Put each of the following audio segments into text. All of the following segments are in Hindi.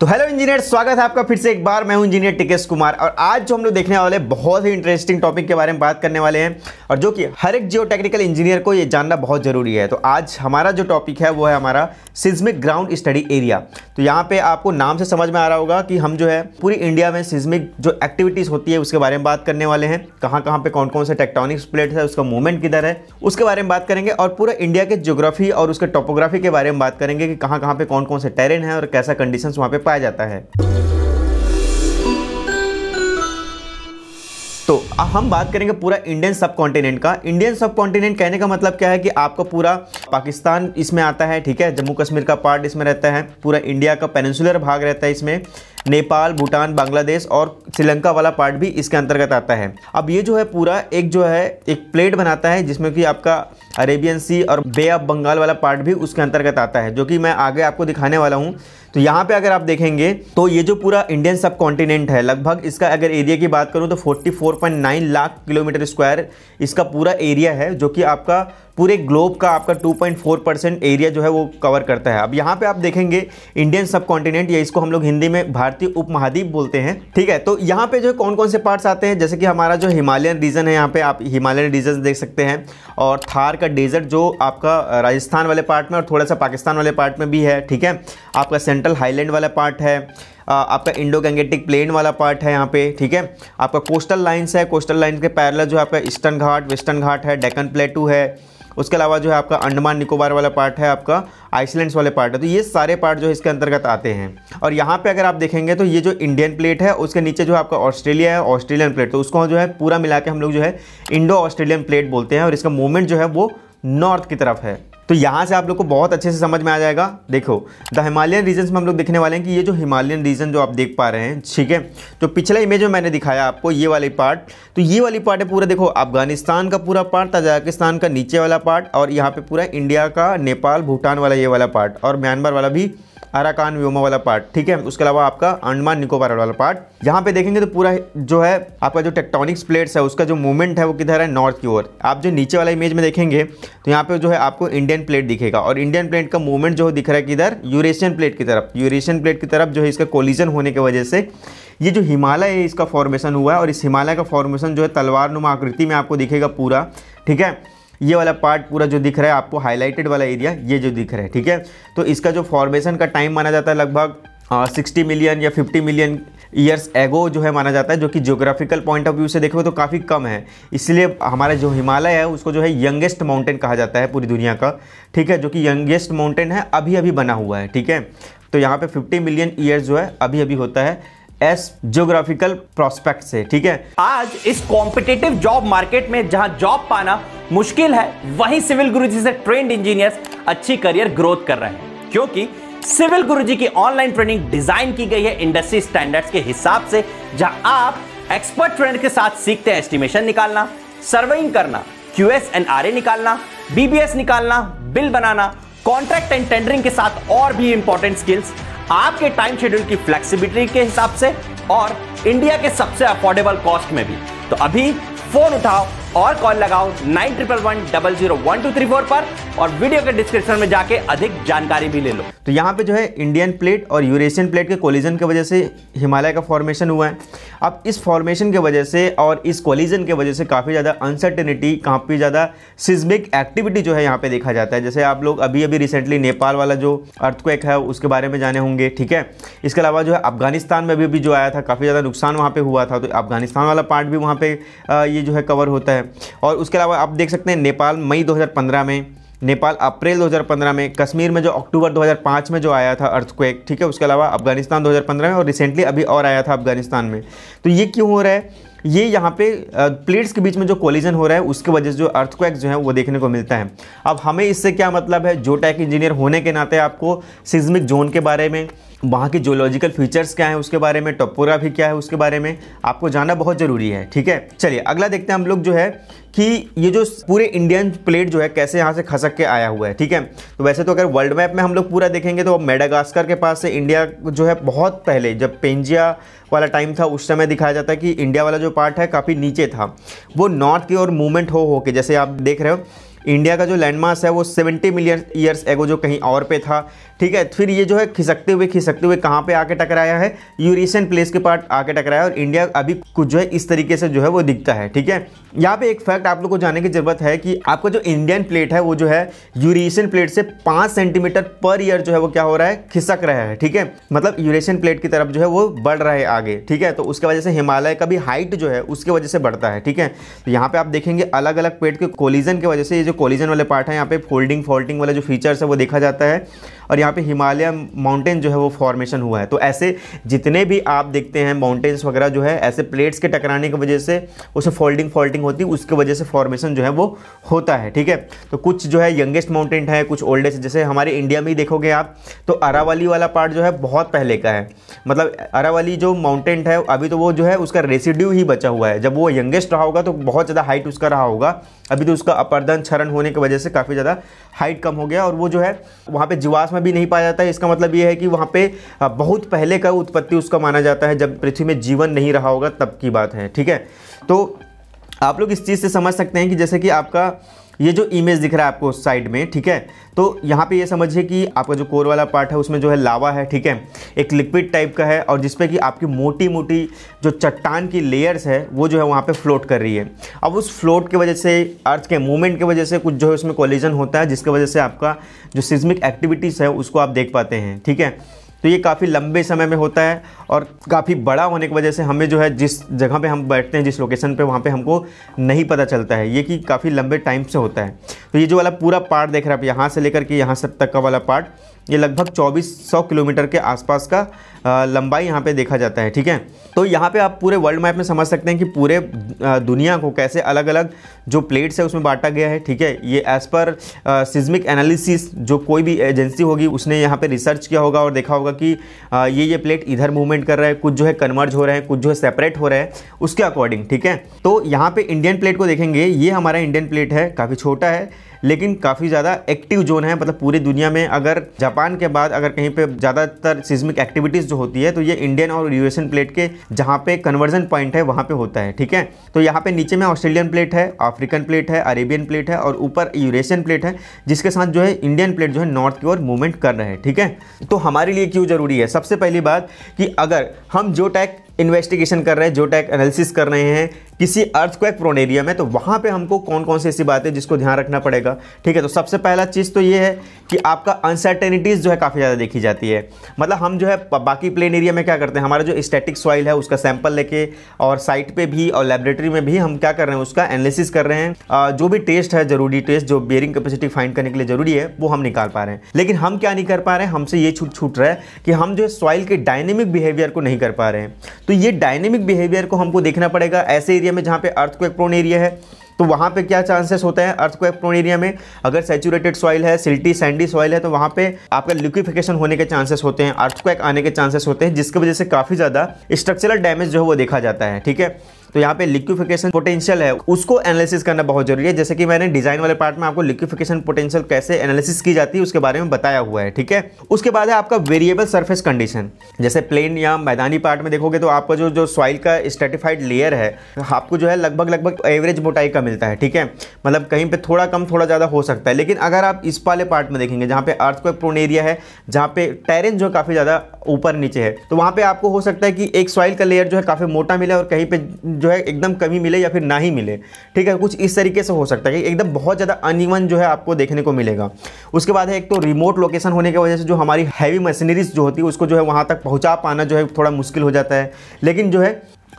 तो हेलो इंजीनियर स्वागत है आपका फिर से एक बार मैं हूं इंजीनियर टिकेश कुमार और आज जो हम लोग देखने वाले बहुत ही इंटरेस्टिंग टॉपिक के बारे में बात करने वाले हैं और जो कि हर एक जियोटेक्निकल इंजीनियर को ये जानना बहुत ज़रूरी है तो आज हमारा जो टॉपिक है वो है हमारा सिज्मिक ग्राउंड स्टडी एरिया तो यहाँ पे आपको नाम से समझ में आ रहा होगा कि हम जो है पूरी इंडिया में सिज्मिक जो एक्टिविटीज़ होती है उसके बारे में बात करने वाले हैं कहाँ कहाँ पर कौन कौन से टेक्टोनिक्स प्लेट है उसका मूवमेंट किधर है उसके बारे में बात करेंगे और पूरा इंडिया के जोग्राफी और उसके टोपोग्राफी के बारे में बात करेंगे कि कहाँ कहाँ पर कौन कौन से टेरेन है और कैसा कंडीशन वहाँ पे पाया जाता है तो अब हम बात करेंगे पूरा इंडियन सब कॉन्टिनेंट का इंडियन सब कॉन्टिनेंट कहने का मतलब क्या है कि आपका पूरा पाकिस्तान इसमें आता है ठीक है जम्मू कश्मीर का पार्ट इसमें रहता है पूरा इंडिया का पेनिसुलर भाग रहता है इसमें नेपाल भूटान बांग्लादेश और श्रीलंका वाला पार्ट भी इसके अंतर्गत आता है अब ये जो है पूरा एक जो है एक प्लेट बनाता है जिसमें कि आपका अरेबियन सी और बे ऑफ बंगाल वाला पार्ट भी उसके अंतर्गत आता है जो कि मैं आगे आपको दिखाने वाला हूँ तो यहाँ पे अगर आप देखेंगे तो ये जो पूरा इंडियन सब कॉन्टिनेंट है लगभग इसका अगर एरिया की बात करूँ तो 44.9 लाख किलोमीटर स्क्वायर इसका पूरा एरिया है जो कि आपका पूरे ग्लोब का आपका 2.4 परसेंट एरिया जो है वो कवर करता है अब यहाँ पे आप देखेंगे इंडियन सब कॉन्टिनेंट या इसको हम लोग हिंदी में भारतीय उपमहाद्वीप बोलते हैं ठीक है तो यहाँ पे जो है कौन कौन से पार्ट्स आते हैं जैसे कि हमारा जो हिमालयन रीजन है यहाँ पे आप हिमालयन रीजन देख सकते हैं और थार का डेजर्ट जो आपका राजस्थान वाले पार्ट में और थोड़ा सा पाकिस्तान वाले पार्ट में भी है ठीक है आपका सेंट्रल हाईलैंड वाला पार्ट है आपका इंडो गंगेटिक प्लेन वाला पार्ट है यहाँ पे ठीक है आपका कोस्टल लाइन्स है कोस्टल लाइन्स के पैरल जो आपका ईस्टर्न घाट वेस्टर्न घाट है डेकन प्लेटू है उसके अलावा जो है आपका अंडमान निकोबार वाला पार्ट है आपका आइसलैंड्स वाले पार्ट है तो ये सारे पार्ट जो है इसके अंतर्गत आते हैं और यहाँ पे अगर आप देखेंगे तो ये जो इंडियन प्लेट है उसके नीचे जो आपका ऑस्ट्रेलिया है ऑस्ट्रेलियन प्लेट तो उसको जो है पूरा मिला के हम लोग जो है इंडो ऑस्ट्रेलियन प्लेट बोलते हैं और इसका मूवमेंट जो है वो नॉर्थ की तरफ है तो यहाँ से आप लोग को बहुत अच्छे से समझ में आ जाएगा देखो द हिमालयन रीजन में हम लोग देखने वाले हैं कि ये जो हिमालयन रीजन जो आप देख पा रहे हैं ठीक है तो पिछला इमेज में मैंने दिखाया आपको ये वाली पार्ट तो ये वाली पार्ट है पूरा देखो अफगानिस्तान का पूरा पार्ट ताजाकिस्तान का नीचे वाला पार्ट और यहाँ पे पूरा इंडिया का नेपाल भूटान वाला ये वाला पार्ट और म्यांमार वाला भी अराकान व्योमा वाला पार्ट ठीक है उसके अलावा आपका अंडमान निकोबार वाला पार्ट यहाँ पे देखेंगे तो पूरा जो है आपका जो टेक्टोनिक्स प्लेट्स है उसका जो मूवमेंट है वो किधर है नॉर्थ की ओर आप जो नीचे वाला इमेज में देखेंगे तो यहाँ पे जो है आपको इंडियन प्लेट दिखेगा और इंडियन प्लेट का मूवमेंट जो दिख रहा है किधर यूरेशियन प्लेट की तरफ यूरेशियन प्लेट की तरफ जो है इसका कोलिजन होने की वजह से ये जो हिमालय है इसका फॉर्मेशन हुआ है और इस हिमालय का फॉर्मेशन जो है तलवार नुमा आकृति में आपको दिखेगा पूरा ठीक है ये वाला पार्ट पूरा जो दिख रहा है आपको हाईलाइटेड वाला एरिया ये जो दिख रहा है ठीक है तो इसका जो फॉर्मेशन का टाइम माना जाता है लगभग सिक्सटी मिलियन या फिफ्टी मिलियन ईयर्स एगो जो है माना जाता है जो कि ज्योग्राफिकल पॉइंट ऑफ व्यू से देखो तो काफ़ी कम है इसलिए हमारा जो हिमालय है उसको जो है यंगेस्ट माउंटेन कहा जाता है पूरी दुनिया का ठीक है जो कि यंगेस्ट माउंटेन है अभी अभी बना हुआ है ठीक है तो यहाँ पे 50 मिलियन ईयर्स जो है अभी अभी होता है एस जियोग्राफिकल प्रोस्पेक्ट से ठीक है आज इस कॉम्पिटेटिव जॉब मार्केट में जहां जॉब पाना मुश्किल है वहीं सिविल गुरुजी से ट्रेंड इंजीनियर्स अच्छी करियर ग्रोथ कर रहे हैं क्योंकि सिविल गुरुजी की ऑनलाइन ट्रेनिंग डिजाइन की गई है इंडस्ट्री स्टैंडर्ड्स के हिसाब से जहां आप एक्सपर्ट ट्रेंड के साथ सीखते हैं एस्टिमेशन निकालना सर्वेइंग करना क्यूएस एंड आर निकालना बीबीएस निकालना बिल बनाना कॉन्ट्रैक्ट एंड टेंडरिंग के साथ और भी इंपॉर्टेंट स्किल्स आपके टाइम शेड्यूल की फ्लेक्सिबिलिटी के हिसाब से और इंडिया के सबसे अफोर्डेबल कॉस्ट में भी तो अभी फोन उठाओ और कॉल लगाओ nine triple one double zero one two three four पर और वीडियो के डिस्क्रिप्शन में जाके अधिक जानकारी भी ले लो तो यहाँ पे जो है इंडियन प्लेट और यूरेशियन प्लेट के कोलिजन की वजह से हिमालय का फॉर्मेशन हुआ है अब इस फॉर्मेशन की वजह से और इस कोलिजन की वजह से काफ़ी ज़्यादा अनसर्टेनिटी काफ़ी ज़्यादा सिस्मिक एक्टिविटी जो है यहाँ पे देखा जाता है जैसे आप लोग अभी अभी रिसेंटली नेपाल वाला जो अर्थक्वेक है उसके बारे में जाने होंगे ठीक है इसके अलावा जो है अफगानिस्तान में अभी अभी जो आया था काफ़ी ज़्यादा नुकसान वहाँ पर हुआ था तो अफगानिस्तान वाला पार्ट भी वहाँ पर ये जो है कवर होता है है और उसके अलावा आप देख सकते हैं नेपाल मई 2015 में नेपाल अप्रैल 2015 में कश्मीर में जो अक्टूबर 2005 में जो आया था अर्थक्वेक ठीक है उसके अलावा अफगानिस्तान 2015 में और रिसेंटली अभी और आया था अफगानिस्तान में तो ये क्यों हो रहा है ये यहाँ पे प्लेट्स के बीच में जो कोलिजन हो रहा है उसके वजह से जो अर्थक्वेक जो है वो देखने को मिलता है अब हमें इससे क्या मतलब है जो टैक इंजीनियर होने के नाते आपको सिजमिक जोन के बारे में वहाँ के जोलॉजिकल फीचर्स क्या हैं उसके बारे में भी क्या है उसके बारे में आपको जानना बहुत ज़रूरी है ठीक है चलिए अगला देखते हैं हम लोग जो है कि ये जो पूरे इंडियन प्लेट जो है कैसे यहाँ से खसक के आया हुआ है ठीक है तो वैसे तो अगर वर्ल्ड मैप में हम लोग पूरा देखेंगे तो मेडागास्कर के पास से इंडिया जो है बहुत पहले जब पेंजिया वाला टाइम था उस समय दिखाया जाता है कि इंडिया वाला जो पार्ट है काफ़ी नीचे था वो नॉर्थ की ओर मूवमेंट हो हो के जैसे आप देख रहे हो इंडिया का जो लैंड है वो 70 मिलियन ईयर्स एगो जो कहीं और पे था ठीक है फिर ये जो है खिसकते हुए खिसकते हुए कहाँ पे आके टकराया है यूरेशियन प्लेस के पार्ट आके टकराया और इंडिया अभी कुछ जो है इस तरीके से जो है वो दिखता है ठीक है यहाँ पे एक फैक्ट आप लोग को जानने की जरूरत है कि आपका जो इंडियन प्लेट है वो जो है यूरेशियन प्लेट से पाँच सेंटीमीटर पर ईयर जो है वो क्या हो रहा है खिसक रहा है ठीक है मतलब यूरेशियन प्लेट की तरफ जो है वो बढ़ रहा है आगे ठीक है तो उसकी वजह से हिमालय का भी हाइट जो है उसकी वजह से बढ़ता है ठीक है तो यहाँ पे आप देखेंगे अलग अलग पेट के कोलिजन की वजह से ये जो जो कोलिजन वाले पार्ट है यहाँ पे फोल्डिंग फॉल्टिंग वाले जो फीचर्स है वो देखा जाता है और यहाँ पे हिमालय माउंटेन जो है वो फॉर्मेशन हुआ है तो ऐसे जितने भी आप देखते हैं माउंटेन्स वगैरह जो है ऐसे प्लेट्स के टकराने की वजह से उसे फोल्डिंग फॉल्टिंग होती है उसकी वजह से फॉर्मेशन जो है वो होता है ठीक है तो कुछ जो है यंगेस्ट माउंटेन है कुछ ओल्डेस्ट जैसे हमारे इंडिया में ही देखोगे आप तो अरावली वाला पार्ट जो है बहुत पहले का है मतलब अरावली जो माउंटेन है अभी तो वो जो है उसका रेसिड्यू ही बचा हुआ है जब वो यंगेस्ट रहा होगा तो बहुत ज़्यादा हाइट उसका रहा होगा अभी तो उसका अपर्दन क्षरण होने की वजह से काफ़ी ज़्यादा हाइट कम हो गया और वो जो है वहाँ पर जीवास में भी नहीं पाया जाता है इसका मतलब ये है कि वहाँ पे बहुत पहले का उत्पत्ति उसका माना जाता है जब पृथ्वी में जीवन नहीं रहा होगा तब की बात है ठीक है तो आप लोग इस चीज़ से समझ सकते हैं कि जैसे कि आपका ये जो इमेज दिख रहा है आपको साइड में ठीक है तो यहाँ पे ये समझिए कि आपका जो कोर वाला पार्ट है उसमें जो है लावा है ठीक है एक लिक्विड टाइप का है और जिसपे कि आपकी मोटी मोटी जो चट्टान की लेयर्स है वो जो है वहाँ पे फ्लोट कर रही है अब उस फ्लोट की वजह से अर्थ के मूवमेंट की वजह से कुछ जो है उसमें कोलिजन होता है जिसकी वजह से आपका जो सिजमिक एक्टिविटीज़ है उसको आप देख पाते हैं ठीक है तो ये काफ़ी लंबे समय में होता है और काफ़ी बड़ा होने की वजह से हमें जो है जिस जगह पे हम बैठते हैं जिस लोकेशन पे वहाँ पे हमको नहीं पता चलता है ये कि काफ़ी लंबे टाइम से होता है तो ये जो वाला पूरा पार्ट देख रहे हैं आप यहाँ से लेकर के यहाँ सब तक का वाला पार्ट ये लगभग 2400 किलोमीटर के आसपास का लंबाई यहाँ पे देखा जाता है ठीक है तो यहाँ पे आप पूरे वर्ल्ड मैप में समझ सकते हैं कि पूरे दुनिया को कैसे अलग अलग जो प्लेट्स है उसमें बांटा गया है ठीक है ये एज़ पर सिज्मिक एनालिसिस जो कोई भी एजेंसी होगी उसने यहाँ पे रिसर्च किया होगा और देखा होगा कि आ, ये ये प्लेट इधर मूवमेंट कर रहा है कुछ जो है कन्वर्ज हो रहे हैं कुछ जो है सेपरेट हो रहा है उसके अकॉर्डिंग ठीक है तो यहाँ पर इंडियन प्लेट को देखेंगे ये हमारा इंडियन प्लेट है काफ़ी छोटा है लेकिन काफ़ी ज़्यादा एक्टिव जोन है मतलब पूरी दुनिया में अगर जापान के बाद अगर कहीं पर ज़्यादातर सिज्मिक एक्टिविटीज़ जो होती है तो ये इंडियन और यूएशियन प्लेट के जहाँ पे कन्वर्जन पॉइंट है वहाँ पे होता है ठीक है तो यहाँ पे नीचे में ऑस्ट्रेलियन प्लेट है अफ्रीकन प्लेट है अरेबियन प्लेट है और ऊपर यूरेशियन प्लेट है जिसके साथ जो है इंडियन प्लेट जो है नॉर्थ की ओर मूवमेंट कर रहे हैं ठीक है तो हमारे लिए क्यों ज़रूरी है सबसे पहली बात कि अगर हम जो टैक इन्वेस्टिगेशन कर रहे हैं जो टैक एनालिसिस कर रहे हैं किसी अर्थ को एक प्रोन एरिया में तो वहाँ पे हमको कौन कौन सी ऐसी बातें जिसको ध्यान रखना पड़ेगा ठीक है तो सबसे पहला चीज़ तो ये है कि आपका अनसर्टेनिटीज़ जो है काफ़ी ज़्यादा देखी जाती है मतलब हम जो है बाकी प्लेन एरिया में क्या करते हैं हमारा जो स्टैटिक सॉइल है उसका सैंपल लेके और साइट पर भी और लेबोरेटरी में भी हम क्या कर रहे हैं उसका एनालिसिस कर रहे हैं जो भी टेस्ट है जरूरी टेस्ट जो बेयरिंग कैपेसिटी फाइंड करने के लिए ज़रूरी है वो हम निकाल पा रहे हैं लेकिन हम क्या नहीं कर पा रहे हैं हमसे ये छूट छूट रहा है कि हम जो है सॉइल के डायनेमिक बिहेवियर को नहीं कर पा रहे हैं तो ये डायनेमिक बिहेवियर को हमको देखना पड़ेगा ऐसे एरिया में जहाँ पे अर्थ को एक प्रोन एरिया है तो वहाँ पे क्या चांसेस होते हैं अर्थ को एक प्रोन एरिया में अगर सेचूरेटेड सॉइल है सिल्टी सैंडी सॉइल है तो वहाँ पे आपका लिक्विफिकेशन होने के चांसेस होते हैं अर्थ को एक आने के चांसेस होते हैं जिसकी वजह से काफ़ी ज़्यादा स्ट्रक्चरल डैमेज जो है वो देखा जाता है ठीक है तो यहाँ पे लिक्विफिकेशन पोटेंशियल है उसको एनालिसिस करना बहुत जरूरी है जैसे कि मैंने डिजाइन वाले पार्ट में आपको लिक्विफिकेशन पोटेंशियल कैसे एनालिसिस की जाती है उसके बारे में बताया हुआ है ठीक है उसके बाद है आपका वेरिएबल सर्फेस कंडीशन जैसे प्लेन या मैदानी पार्ट में देखोगे तो आपका जो जो सॉइल का स्टेटिफाइड लेयर है आपको जो है लगभग लगभग एवरेज मोटाई का मिलता है ठीक है मतलब कहीं पर थोड़ा कम थोड़ा ज़्यादा हो सकता है लेकिन अगर आप इस वाले पार्ट में देखेंगे जहाँ पे अर्थ को प्रोन एरिया है जहाँ पे टेरेन जो काफ़ी ज़्यादा ऊपर नीचे है तो वहाँ पे आपको हो सकता है कि एक सॉइल का लेयर जो है काफ़ी मोटा मिला और कहीं पे जो है एकदम कमी मिले या फिर ना ही मिले ठीक है कुछ इस तरीके से हो सकता है एकदम बहुत ज़्यादा अनिवन जो है आपको देखने को मिलेगा उसके बाद है एक तो रिमोट लोकेशन होने की वजह से जो हमारी हैवी मशीनरीज जो होती है उसको जो है वहाँ तक पहुँचा पाना जो है थोड़ा मुश्किल हो जाता है लेकिन जो है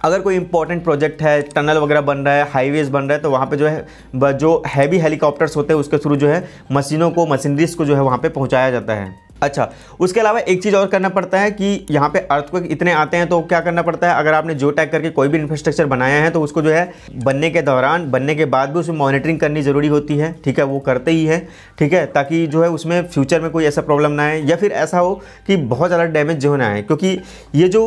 अगर कोई इंपॉर्टेंट प्रोजेक्ट है टनल वगैरह बन रहा है हाईवेज बन रहा है तो वहाँ पे जो है जो हैवी हेलीकॉप्टर्स होते हैं उसके थ्रू जो है मशीनों को मशीनरीज को जो है वहाँ पे पहुँचाया जाता है अच्छा उसके अलावा एक चीज़ और करना पड़ता है कि यहाँ पे को इतने आते हैं तो क्या करना पड़ता है अगर आपने जो टैग करके कोई भी इंफ्रास्ट्रक्चर बनाया है तो उसको जो है बनने के दौरान बनने के बाद भी उसमें मॉनिटरिंग करनी ज़रूरी होती है ठीक है वो करते ही है ठीक है ताकि जो है उसमें फ्यूचर में कोई ऐसा प्रॉब्लम ना आए या फिर ऐसा हो कि बहुत ज़्यादा डैमेज जो ना आए क्योंकि ये जो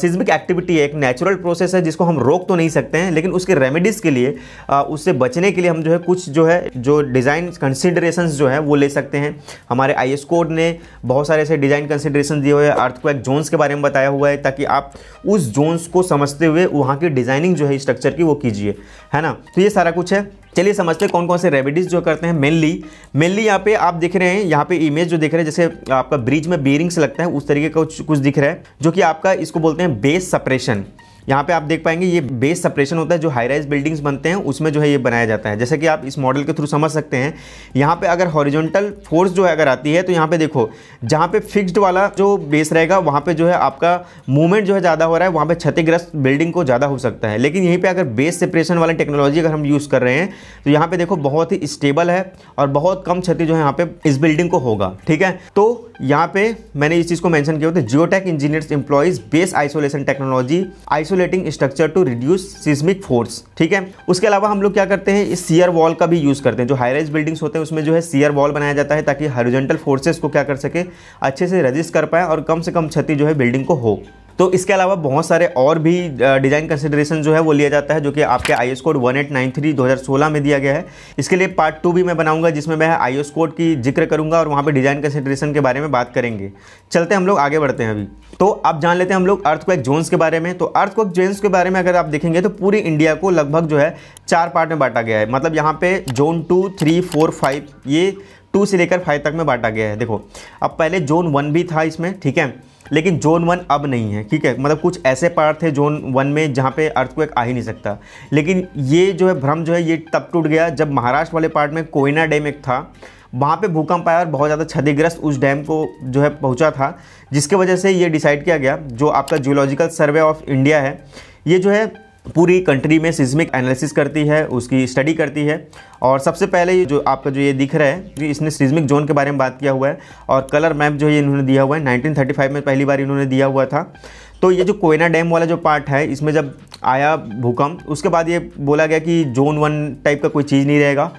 सिज्मिक एक्टिविटी एक नेचुरल प्रोसेस है जिसको हम रोक तो नहीं सकते हैं लेकिन उसके रेमेडीज़ के लिए आ, उससे बचने के लिए हम जो है कुछ जो है जो डिज़ाइन कंसिडरेशन जो है वो ले सकते हैं हमारे आई कोड ने बहुत सारे ऐसे डिज़ाइन कंसिडरेशन दिए हुए हैं अर्थक्वैक जोन्स के बारे में बताया हुआ है ताकि आप उस जोन्स को समझते हुए वहाँ की डिज़ाइनिंग जो है स्ट्रक्चर की वो कीजिए है ना तो ये सारा कुछ है चलिए समझते हैं कौन कौन से रेमिडीज जो करते हैं मेनली मेनली यहाँ पे आप देख रहे हैं यहाँ पे इमेज जो देख रहे हैं जैसे आपका ब्रिज में बीरिंग्स लगता है उस तरीके का कुछ कुछ दिख रहा है जो कि आपका इसको बोलते हैं बेस सपरेशन यहाँ पे आप देख पाएंगे ये बेस सेपरेशन होता है जो हाई राइज बिल्डिंग्स बनते हैं उसमें जो है ये बनाया जाता है जैसे कि आप इस मॉडल के थ्रू समझ सकते हैं यहाँ पे अगर हॉरिजॉन्टल फोर्स जो है अगर आती है तो यहाँ पे देखो जहाँ पे फिक्स्ड वाला जो बेस रहेगा वहाँ पे जो है आपका मूवमेंट जो है ज़्यादा हो रहा है वहाँ पर क्षतिग्रस्त बिल्डिंग को ज़्यादा हो सकता है लेकिन यहीं पर अगर बेस सेपरेशन वाली टेक्नोलॉजी अगर हम यूज़ कर रहे हैं तो यहाँ पर देखो बहुत ही स्टेबल है और बहुत कम क्षति जो है यहाँ पर इस बिल्डिंग को होगा ठीक है तो यहाँ पे मैंने इस चीज़ को मेंशन किया होता है geotech engineers employs base isolation technology isolating structure to reduce seismic force ठीक है उसके अलावा हम लोग क्या करते हैं इस सीयर वॉल का भी यूज़ करते हैं जो हाई राइज बिल्डिंग्स होते हैं उसमें जो है सीयर वॉल बनाया जाता है ताकि हरिजेंटल फोर्सेस को क्या कर सके अच्छे से रजिस्ट कर पाए और कम से कम क्षति जो है बिल्डिंग को हो तो इसके अलावा बहुत सारे और भी डिज़ाइन कंसिडरेशन जो है वो लिया जाता है जो कि आपके I S code one eight nine three दो हज़ार सोलह में दिया गया है इसके लिए पार्ट टू भी मैं बनाऊंगा जिसमें मैं आई एस कोड की जिक्र करूंगा और वहाँ पर डिज़ाइन कंसिडरेशन के बारे में बात करेंगे चलते हम लोग आगे बढ़ते हैं अभी तो अब जान लेते हैं हम लोग अर्थक्वेक जोन्स के बारे में तो अर्थक्वेक जोन्स के बारे में अगर आप देखेंगे तो पूरी इंडिया को लगभग जो है चार पार्ट में बांटा गया है मतलब यहाँ पे zone two three four five ये टू से लेकर फाइव तक में बांटा गया है देखो अब पहले जोन वन भी था इसमें ठीक है लेकिन जोन वन अब नहीं है ठीक है मतलब कुछ ऐसे पार्ट थे जोन वन में जहाँ पे एक आ ही नहीं सकता लेकिन ये जो है भ्रम जो है ये तब टूट गया जब महाराष्ट्र वाले पार्ट में कोयना डैम एक था वहाँ पे भूकंप आया और बहुत ज़्यादा क्षतिग्रस्त उस डैम को जो है पहुँचा था जिसके वजह से ये डिसाइड किया गया जो आपका जियोलॉजिकल सर्वे ऑफ इंडिया है ये जो है पूरी कंट्री में सिज्मिक एनालिसिस करती है उसकी स्टडी करती है और सबसे पहले जो आपका जो ये दिख रहा है कि इसने सिज्मिक जोन के बारे में बात किया हुआ है और कलर मैप जो ये इन्होंने दिया हुआ है 1935 में पहली बार इन्होंने दिया हुआ था तो ये जो कोयना डैम वाला जो पार्ट है इसमें जब आया भूकंप उसके बाद ये बोला गया कि जोन वन टाइप का कोई चीज़ नहीं रहेगा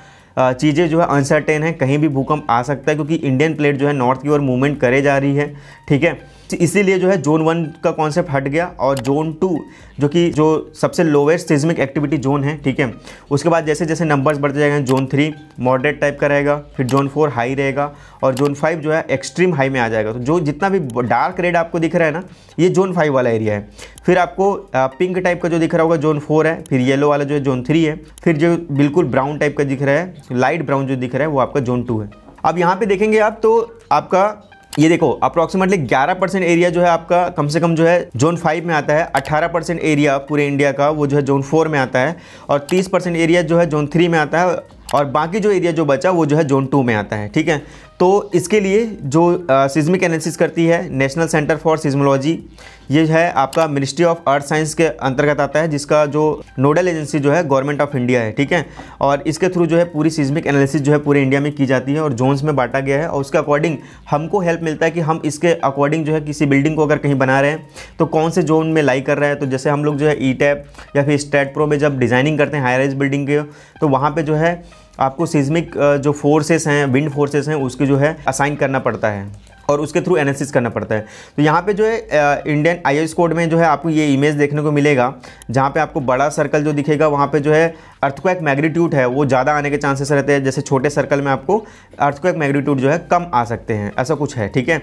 चीज़ें जो है अनसर्टेन है कहीं भी भूकंप आ सकता है क्योंकि इंडियन प्लेट जो है नॉर्थ की ओर मूवमेंट करे जा रही है ठीक है इसीलिए जो है जोन वन का कॉन्सेप्ट हट गया और जोन टू जो कि जो सबसे लोवेस्ट सिज्मिक एक्टिविटी जोन है ठीक है उसके बाद जैसे जैसे नंबर्स बढ़ते जाएंगे जोन थ्री मॉडरेट टाइप का रहेगा फिर जोन फोर हाई रहेगा और जोन फाइव जो है एक्सट्रीम हाई में आ जाएगा तो जो जितना भी डार्क रेड आपको दिख रहा है ना ये जोन फाइव वाला एरिया है फिर आपको पिंक टाइप का जो दिख रहा होगा जोन फोर है फिर येलो वाला जो है जोन थ्री है फिर जो बिल्कुल ब्राउन टाइप का दिख रहा है लाइट ब्राउन जो दिख रहा है वो आपका जोन टू है अब यहाँ पे देखेंगे आप तो आपका ये देखो अप्रॉक्सीमेटली 11 परसेंट एरिया जो है आपका कम से कम जो है जोन फाइव में आता है 18 परसेंट एरिया पूरे इंडिया का वो जो है जोन फोर में आता है और 30 परसेंट एरिया जो है जोन थ्री में आता है और बाकी जो एरिया जो बचा वो जो है जोन टू में आता है ठीक है तो इसके लिए जो सिज्मिक एनालिसिस करती है नेशनल सेंटर फॉर सिज्मोलॉजी ये है आपका मिनिस्ट्री ऑफ अर्थ साइंस के अंतर्गत आता है जिसका जो नोडल एजेंसी जो है गवर्नमेंट ऑफ इंडिया है ठीक है और इसके थ्रू जो है पूरी सिज्मिक एनालिसिस जो है पूरे इंडिया में की जाती है और जोन्स में बांटा गया है और उसके अकॉर्डिंग हमको हेल्प मिलता है कि हम इसके अकॉर्डिंग जो है किसी बिल्डिंग को अगर कहीं बना रहे हैं तो कौन से जोन में लाई कर रहा है तो जैसे हम लोग जो है ई e टैप या फिर स्टेट प्रो में जब डिज़ाइनिंग करते हैं हाई राइज बिल्डिंग के तो वहाँ पर जो है आपको सिज्मिक जो फोर्सेस हैं विंड फोर्सेस हैं उसके जो है असाइन करना पड़ता है और उसके थ्रू एनालिसिस करना पड़ता है तो यहाँ पे जो है इंडियन आई कोड में जो है आपको ये इमेज देखने को मिलेगा जहाँ पे आपको बड़ा सर्कल जो दिखेगा वहाँ पे जो है अर्थक्वैक मैग्नीट्यूड है वो ज़्यादा आने के चांसेस रहते हैं जैसे छोटे सर्कल में आपको अर्थक्वैक मैग्नीट्यूड जो है कम आ सकते हैं ऐसा कुछ है ठीक है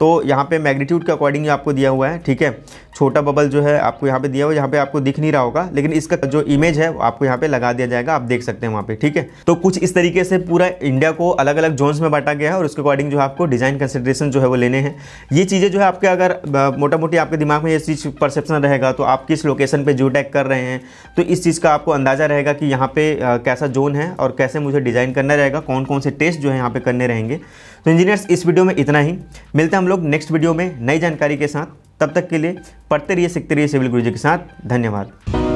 तो यहाँ पे मैग्नीट्यूड के अकॉर्डिंग आपको दिया हुआ है ठीक है छोटा बबल जो है आपको यहाँ पे दिया हुआ है यहाँ पे आपको दिख नहीं रहा होगा लेकिन इसका जो इमेज है आपको यहाँ पे लगा दिया जाएगा आप देख सकते हैं वहाँ पे ठीक है तो कुछ इस तरीके से पूरा इंडिया को अलग अलग जोन्स में बांटा गया है और उसके अकॉर्डिंग जो आपको डिज़ाइन कंसिडरेशन जो है वो लेने हैं ये चीज़ें जो है आपके अगर मोटा मोटी आपके दिमाग में ये चीज़ परसेप्शन रहेगा तो आप किस लोकेशन पर जू टैग कर रहे हैं तो इस चीज़ का आपको अंदाज़ा रहेगा कि यहाँ पे कैसा जोन है और कैसे मुझे डिज़ाइन करना रहेगा कौन कौन से टेस्ट जो है यहाँ पे करने रहेंगे तो इंजीनियर्स इस वीडियो में इतना ही मिलते हैं हम लोग नेक्स्ट वीडियो में नई जानकारी के साथ तब तक के लिए पढ़ते रहिए सीखते रहिए सिविल गुरुजी के साथ धन्यवाद